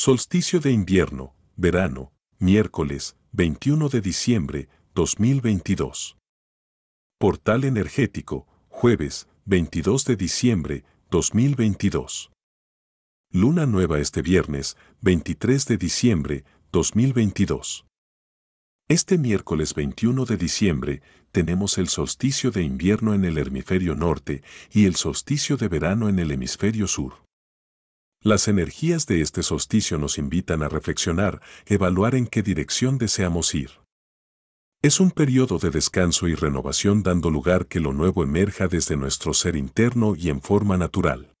Solsticio de invierno, verano, miércoles 21 de diciembre 2022. Portal energético, jueves 22 de diciembre 2022. Luna nueva este viernes 23 de diciembre 2022. Este miércoles 21 de diciembre tenemos el solsticio de invierno en el hemisferio norte y el solsticio de verano en el hemisferio sur. Las energías de este solsticio nos invitan a reflexionar, evaluar en qué dirección deseamos ir. Es un periodo de descanso y renovación dando lugar que lo nuevo emerja desde nuestro ser interno y en forma natural.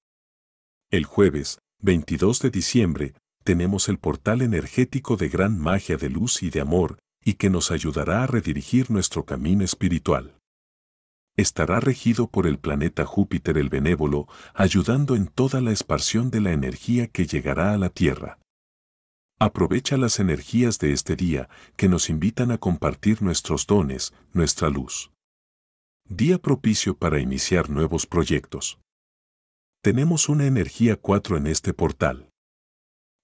El jueves, 22 de diciembre, tenemos el portal energético de gran magia de luz y de amor, y que nos ayudará a redirigir nuestro camino espiritual estará regido por el planeta Júpiter el Benévolo, ayudando en toda la esparción de la energía que llegará a la Tierra. Aprovecha las energías de este día que nos invitan a compartir nuestros dones, nuestra luz. Día propicio para iniciar nuevos proyectos. Tenemos una energía 4 en este portal.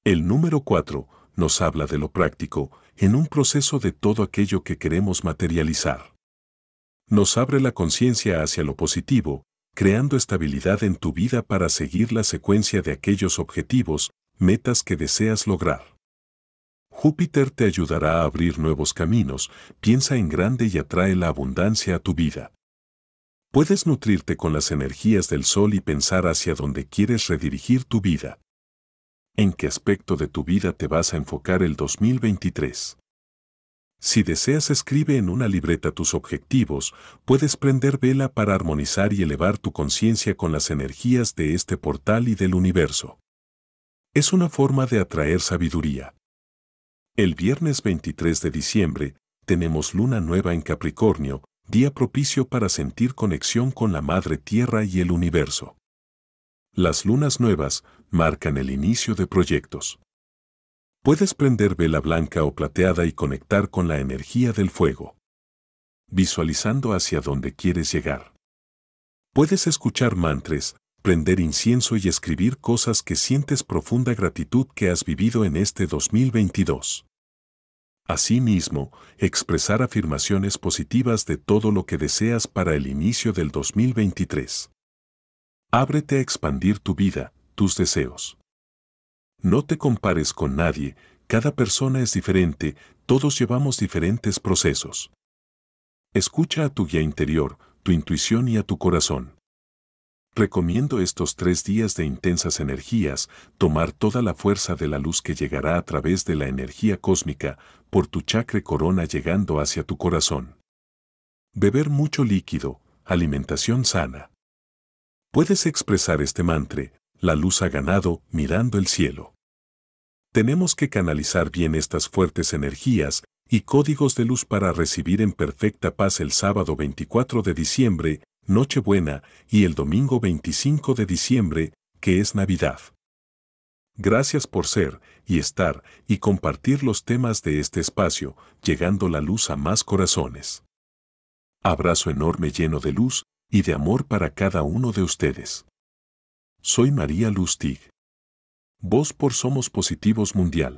El número 4 nos habla de lo práctico en un proceso de todo aquello que queremos materializar nos abre la conciencia hacia lo positivo, creando estabilidad en tu vida para seguir la secuencia de aquellos objetivos, metas que deseas lograr. Júpiter te ayudará a abrir nuevos caminos, piensa en grande y atrae la abundancia a tu vida. Puedes nutrirte con las energías del sol y pensar hacia dónde quieres redirigir tu vida. ¿En qué aspecto de tu vida te vas a enfocar el 2023? Si deseas escribe en una libreta tus objetivos, puedes prender vela para armonizar y elevar tu conciencia con las energías de este portal y del universo. Es una forma de atraer sabiduría. El viernes 23 de diciembre tenemos luna nueva en Capricornio, día propicio para sentir conexión con la Madre Tierra y el universo. Las lunas nuevas marcan el inicio de proyectos. Puedes prender vela blanca o plateada y conectar con la energía del fuego. Visualizando hacia dónde quieres llegar. Puedes escuchar mantres, prender incienso y escribir cosas que sientes profunda gratitud que has vivido en este 2022. Asimismo, expresar afirmaciones positivas de todo lo que deseas para el inicio del 2023. Ábrete a expandir tu vida, tus deseos. No te compares con nadie, cada persona es diferente, todos llevamos diferentes procesos. Escucha a tu guía interior, tu intuición y a tu corazón. Recomiendo estos tres días de intensas energías, tomar toda la fuerza de la luz que llegará a través de la energía cósmica, por tu chakra corona llegando hacia tu corazón. Beber mucho líquido, alimentación sana. Puedes expresar este mantra, la luz ha ganado mirando el cielo tenemos que canalizar bien estas fuertes energías y códigos de luz para recibir en perfecta paz el sábado 24 de diciembre, Nochebuena, y el domingo 25 de diciembre, que es Navidad. Gracias por ser, y estar, y compartir los temas de este espacio, llegando la luz a más corazones. Abrazo enorme lleno de luz y de amor para cada uno de ustedes. Soy María Lustig. Vos por Somos Positivos Mundial.